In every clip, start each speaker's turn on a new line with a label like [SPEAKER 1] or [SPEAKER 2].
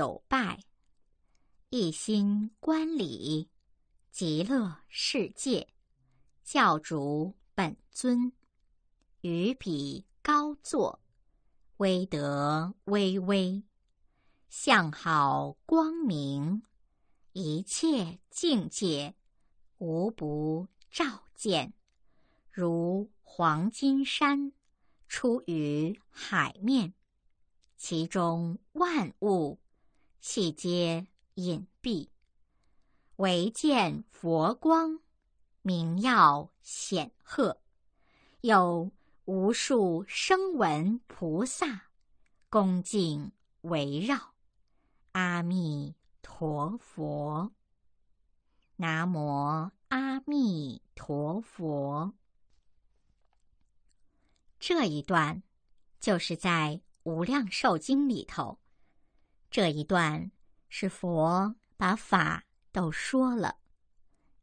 [SPEAKER 1] 有拜，一心观礼，极乐世界教主本尊，于彼高坐，威德巍巍，相好光明，一切境界无不照见，如黄金山出于海面，其中万物。细皆隐蔽，唯见佛光明耀显赫，有无数声闻菩萨恭敬围绕。阿弥陀佛，南无阿弥陀佛。这一段就是在《无量寿经》里头。这一段是佛把法都说了，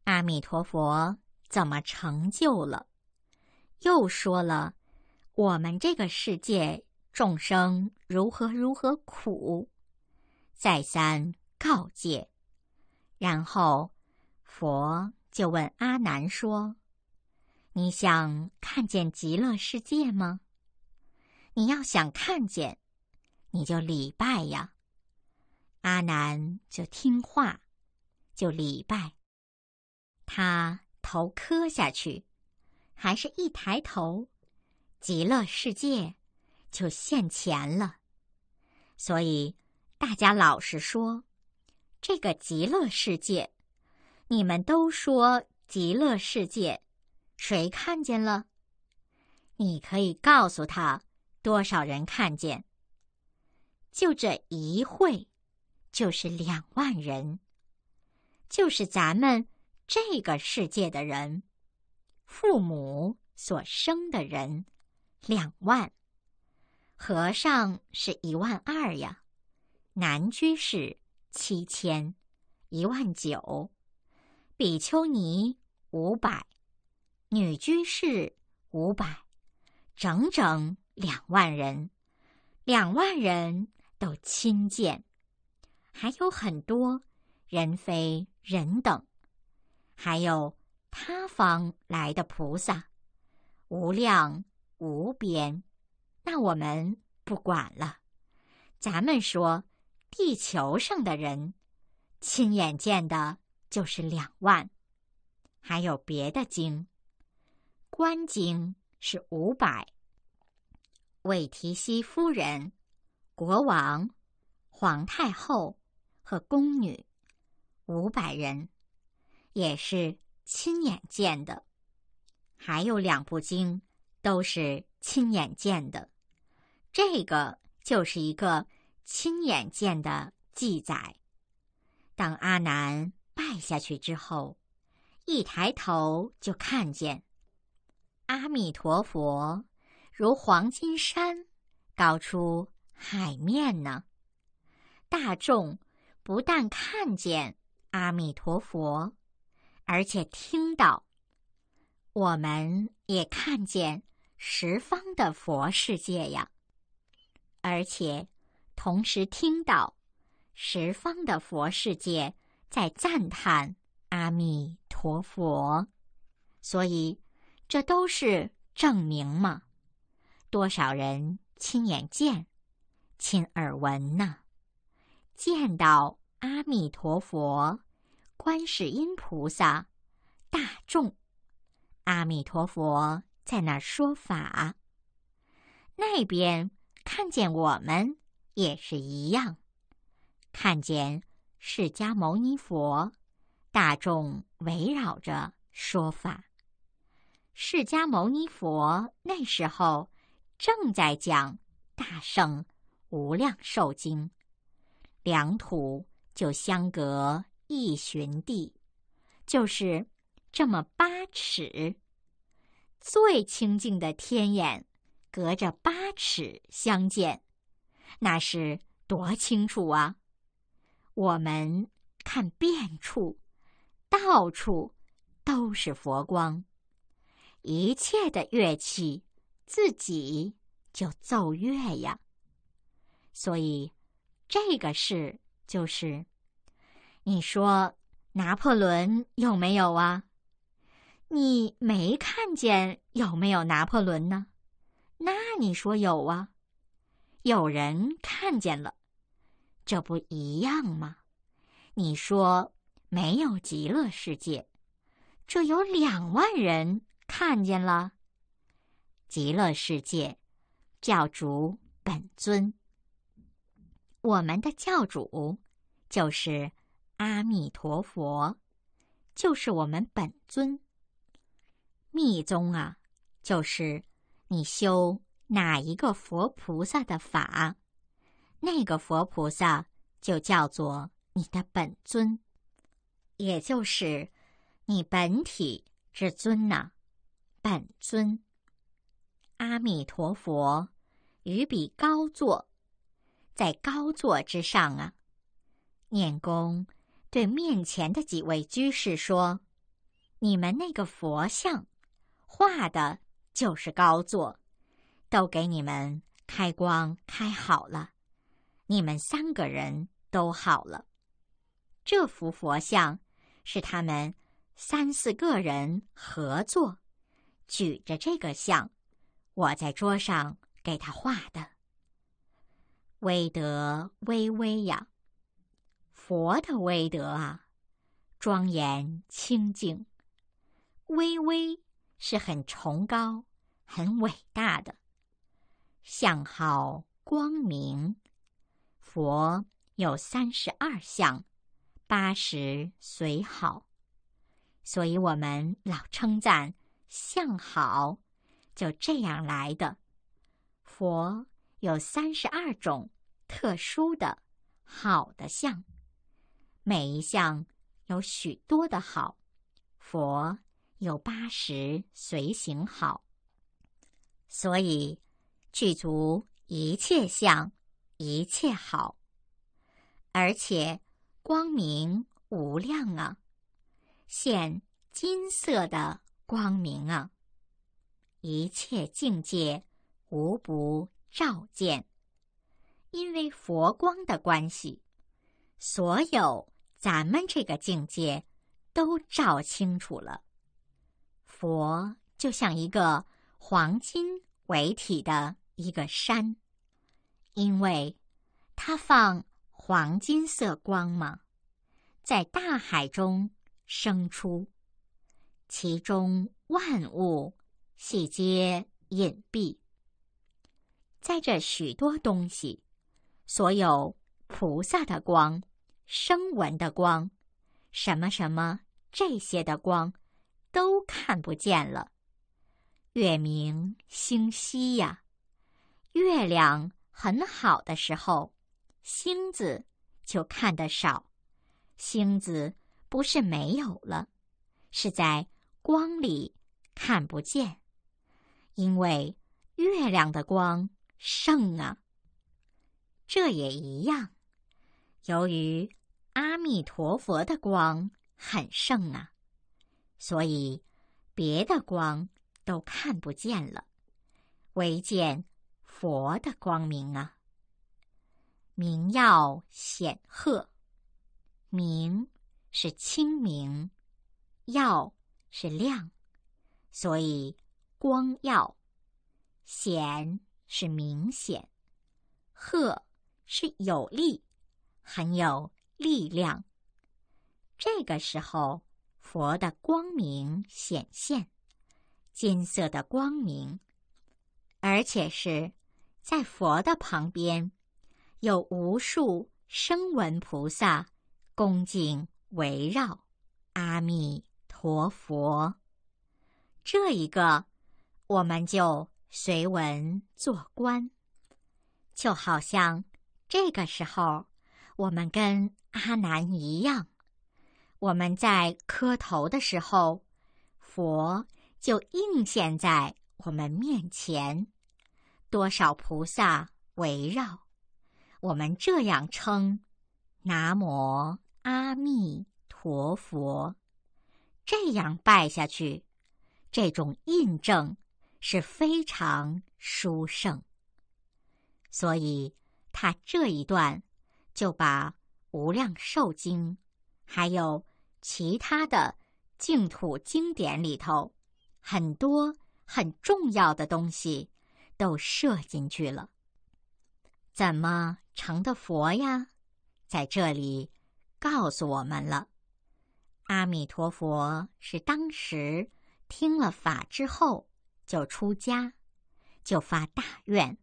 [SPEAKER 1] 阿弥陀佛怎么成就了？又说了我们这个世界众生如何如何苦，再三告诫，然后佛就问阿难说：“你想看见极乐世界吗？你要想看见，你就礼拜呀。”阿难就听话，就礼拜。他头磕下去，还是一抬头，极乐世界就现前了。所以，大家老实说，这个极乐世界，你们都说极乐世界，谁看见了？你可以告诉他，多少人看见？就这一会。就是两万人，就是咱们这个世界的人，父母所生的人，两万，和尚是一万二呀，男居士七千，一万九，比丘尼五百，女居士五百，整整两万人，两万人都亲见。还有很多，人非人等，还有他方来的菩萨，无量无边。那我们不管了，咱们说，地球上的人，亲眼见的就是两万，还有别的经，观经是五百。韦提希夫人、国王、皇太后。和宫女五百人，也是亲眼见的；还有两部经，都是亲眼见的。这个就是一个亲眼见的记载。当阿难拜下去之后，一抬头就看见阿弥陀佛，如黄金山高出海面呢。大众。不但看见阿弥陀佛，而且听到；我们也看见十方的佛世界呀，而且同时听到十方的佛世界在赞叹阿弥陀佛。所以，这都是证明嘛。多少人亲眼见，亲耳闻呢？见到。阿弥陀佛，观世音菩萨，大众，阿弥陀佛在那说法。那边看见我们也是一样，看见释迦牟尼佛，大众围绕着说法。释迦牟尼佛那时候正在讲《大圣无量寿经》，良土。就相隔一寻地，就是这么八尺。最清净的天眼，隔着八尺相见，那是多清楚啊！我们看遍处，到处都是佛光，一切的乐器自己就奏乐呀。所以，这个事就是。你说，拿破仑有没有啊？你没看见有没有拿破仑呢？那你说有啊？有人看见了，这不一样吗？你说没有极乐世界，这有两万人看见了极乐世界，教主本尊，我们的教主就是。阿弥陀佛，就是我们本尊。密宗啊，就是你修哪一个佛菩萨的法，那个佛菩萨就叫做你的本尊，也就是你本体至尊呐。本尊阿弥陀佛于彼高座，在高座之上啊，念功。对面前的几位居士说：“你们那个佛像画的就是高座，都给你们开光开好了。你们三个人都好了。这幅佛像是他们三四个人合作举着这个像，我在桌上给他画的。”韦德微微呀。佛的威德啊，庄严清净，巍巍是很崇高、很伟大的。相好光明，佛有三十二相，八十随好，所以我们老称赞相好，就这样来的。佛有三十二种特殊的好的相。每一项有许多的好，佛有八十随行好。所以具足一切相，一切好，而且光明无量啊，现金色的光明啊，一切境界无不照见，因为佛光的关系，所有。咱们这个境界都照清楚了，佛就像一个黄金为体的一个山，因为它放黄金色光芒，在大海中生出，其中万物系皆隐蔽，在这许多东西，所有菩萨的光。声纹的光，什么什么这些的光，都看不见了。月明星稀呀，月亮很好的时候，星子就看得少。星子不是没有了，是在光里看不见，因为月亮的光盛啊。这也一样，由于。阿弥陀佛的光很盛啊，所以别的光都看不见了，唯见佛的光明啊。明要显赫，明是清明，耀是亮，所以光耀显是明显，赫是有力，很有。力量。这个时候，佛的光明显现，金色的光明，而且是在佛的旁边，有无数声闻菩萨恭敬围绕阿弥陀佛。这一个，我们就随文做观，就好像这个时候，我们跟。阿难一样，我们在磕头的时候，佛就映现在我们面前，多少菩萨围绕，我们这样称“南无阿弥陀佛”，这样拜下去，这种印证是非常殊胜。所以他这一段就把。无量寿经，还有其他的净土经典里头，很多很重要的东西都摄进去了。怎么成的佛呀？在这里告诉我们了：阿弥陀佛是当时听了法之后就出家，就发大愿。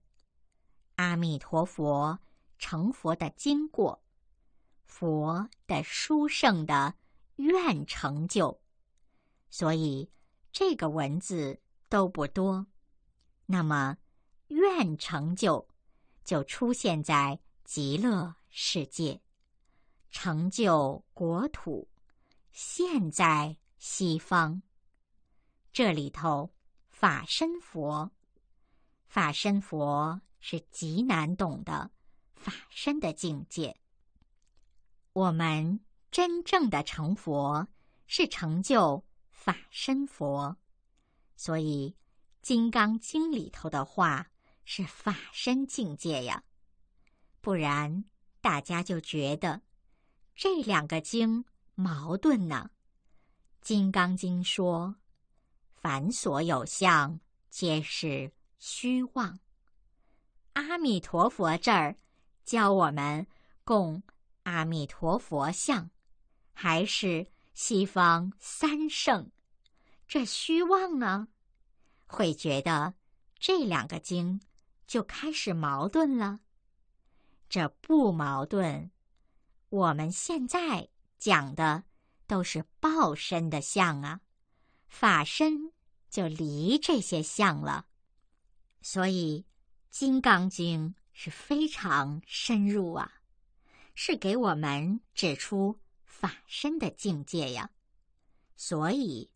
[SPEAKER 1] 阿弥陀佛成佛的经过。佛的殊胜的愿成就，所以这个文字都不多。那么，愿成就就出现在极乐世界，成就国土现，在西方。这里头，法身佛，法身佛是极难懂的法身的境界。我们真正的成佛是成就法身佛，所以《金刚经》里头的话是法身境界呀。不然大家就觉得这两个经矛盾呢。《金刚经》说：“凡所有相，皆是虚妄。”阿弥陀佛这儿教我们供。阿弥陀佛像，还是西方三圣？这虚妄呢？会觉得这两个经就开始矛盾了。这不矛盾，我们现在讲的都是报身的相啊，法身就离这些相了。所以，《金刚经》是非常深入啊。是给我们指出法身的境界呀。所以，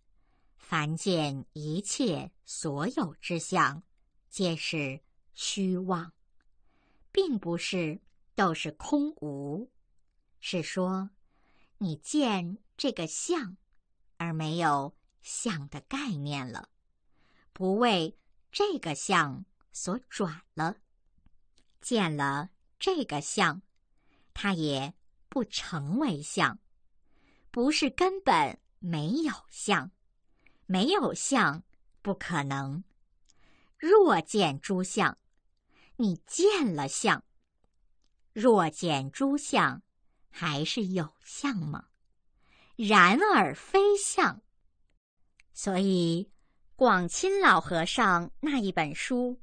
[SPEAKER 1] 凡见一切所有之相，皆是虚妄，并不是都是空无。是说，你见这个相，而没有相的概念了，不为这个相所转了，见了这个相。它也不成为相，不是根本没有相，没有相不可能。若见诸相，你见了相；若见诸相，还是有相吗？然而非相。所以，广钦老和尚那一本书，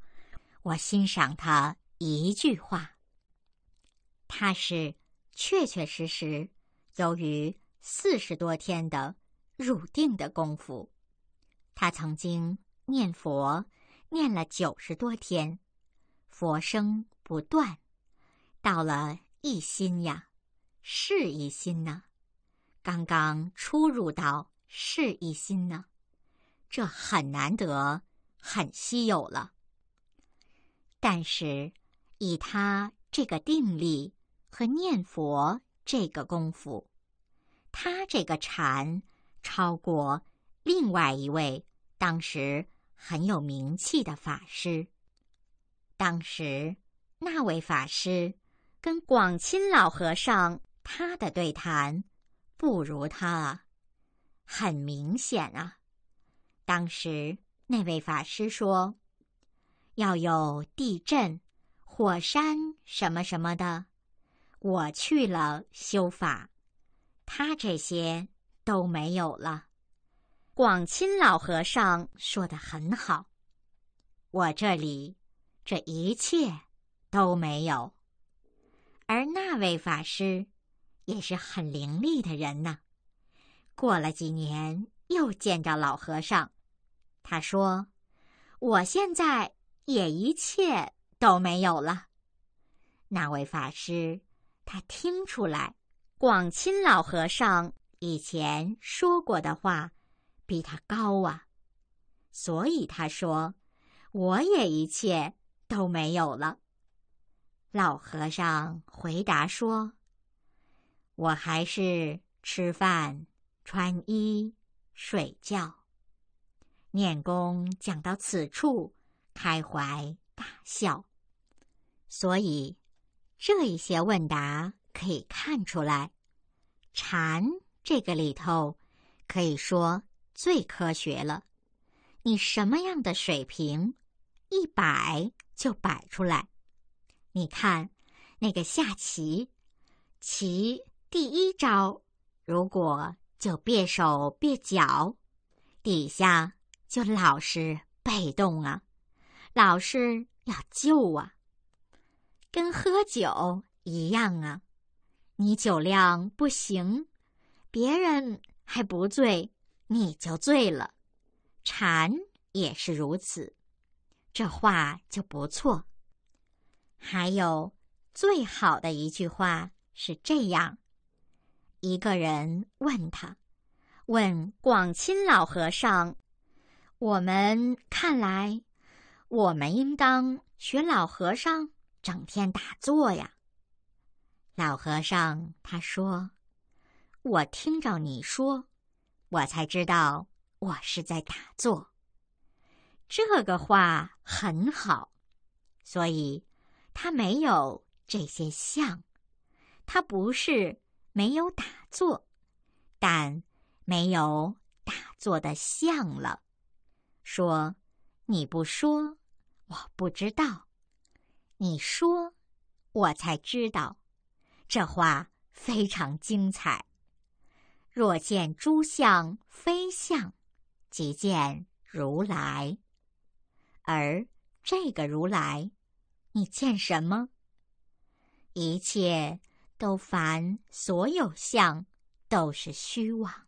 [SPEAKER 1] 我欣赏他一句话。他是确确实实由于四十多天的入定的功夫，他曾经念佛念了九十多天，佛声不断。到了一心呀，是一心呢，刚刚出入到是一心呢，这很难得，很稀有了。但是以他这个定力。和念佛这个功夫，他这个禅超过另外一位当时很有名气的法师。当时那位法师跟广钦老和尚他的对谈，不如他啊，很明显啊。当时那位法师说：“要有地震、火山什么什么的。”我去了修法，他这些都没有了。广钦老和尚说的很好，我这里这一切都没有。而那位法师也是很伶俐的人呢。过了几年，又见着老和尚，他说：“我现在也一切都没有了。”那位法师。他听出来，广钦老和尚以前说过的话，比他高啊，所以他说：“我也一切都没有了。”老和尚回答说：“我还是吃饭、穿衣、睡觉、念功，讲到此处，开怀大笑。”所以。这一些问答可以看出来，禅这个里头可以说最科学了。你什么样的水平，一摆就摆出来。你看那个下棋，棋第一招如果就别手别脚，底下就老是被动啊，老是要救啊。跟喝酒一样啊，你酒量不行，别人还不醉，你就醉了。禅也是如此，这话就不错。还有最好的一句话是这样：一个人问他，问广钦老和尚，我们看来，我们应当学老和尚。整天打坐呀，老和尚他说：“我听着你说，我才知道我是在打坐。这个话很好，所以他没有这些相，他不是没有打坐，但没有打坐的相了。”说：“你不说，我不知道。”你说，我才知道，这话非常精彩。若见诸相非相，即见如来。而这个如来，你见什么？一切都凡，所有相都是虚妄。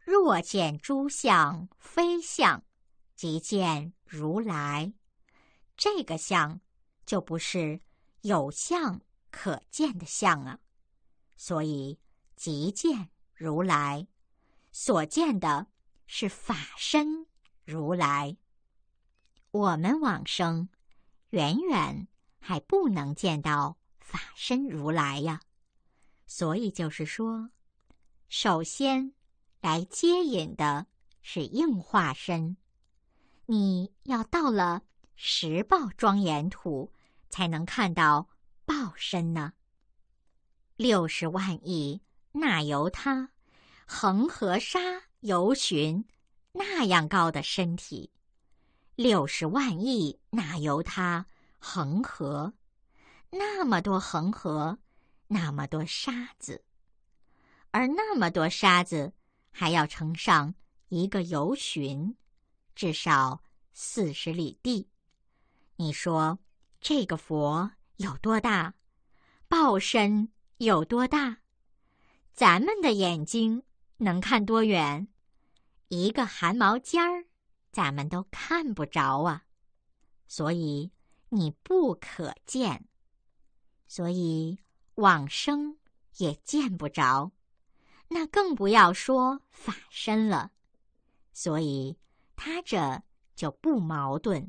[SPEAKER 1] 若见诸相非相，即见如来。这个相。就不是有相可见的相啊，所以即见如来，所见的是法身如来。我们往生，远远还不能见到法身如来呀。所以就是说，首先来接引的是应化身。你要到了十报庄严土。才能看到豹身呢。六十万亿那由他恒河沙游寻，那样高的身体，六十万亿那由他恒河那么多恒河，那么多沙子，而那么多沙子还要乘上一个游巡，至少四十里地。你说？这个佛有多大？报身有多大？咱们的眼睛能看多远？一个汗毛尖儿，咱们都看不着啊！所以你不可见，所以往生也见不着，那更不要说法身了。所以他这就不矛盾，《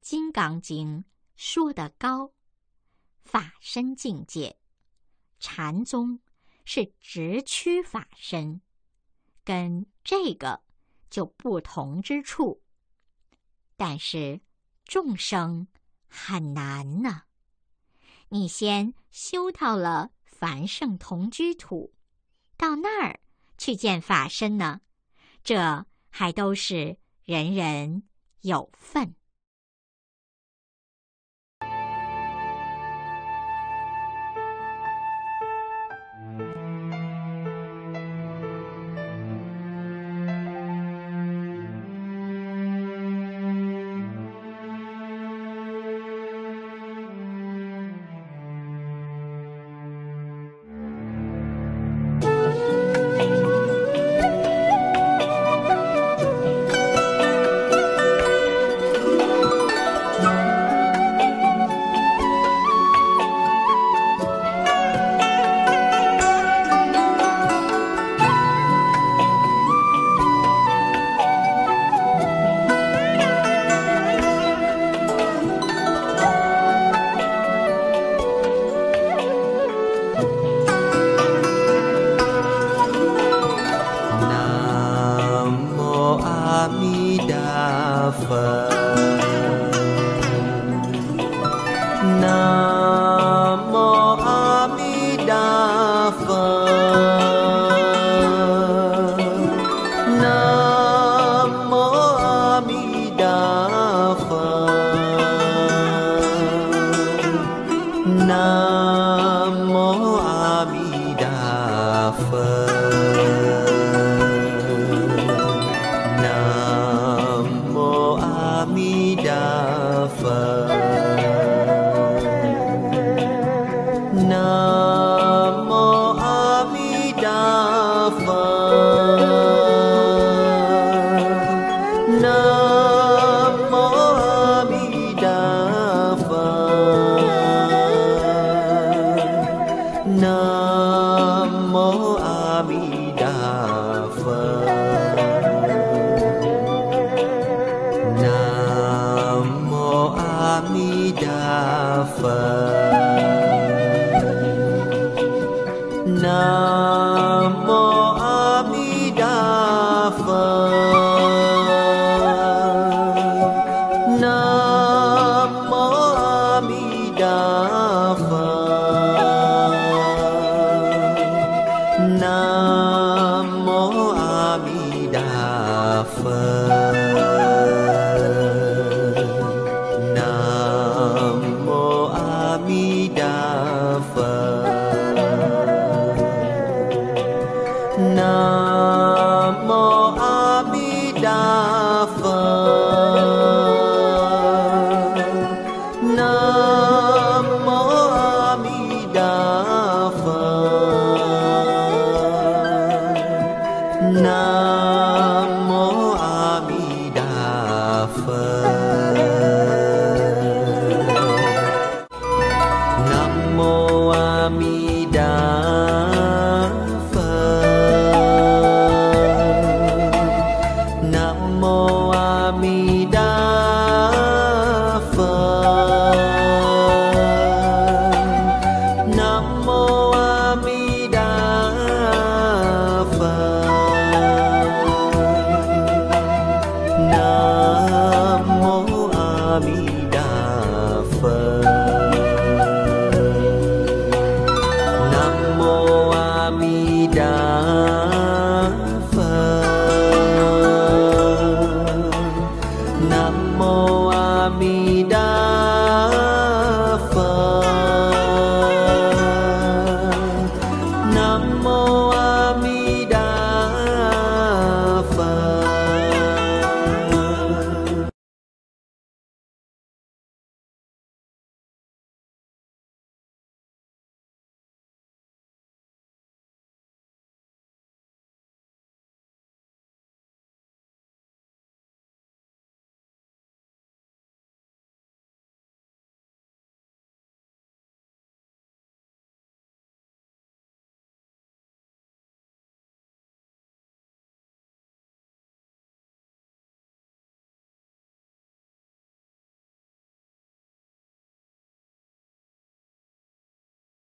[SPEAKER 1] 金刚经》。说的高，法身境界，禅宗是直趋法身，跟这个就不同之处。但是众生很难呢，你先修到了凡圣同居土，到那儿去见法身呢，这还都是人人有份。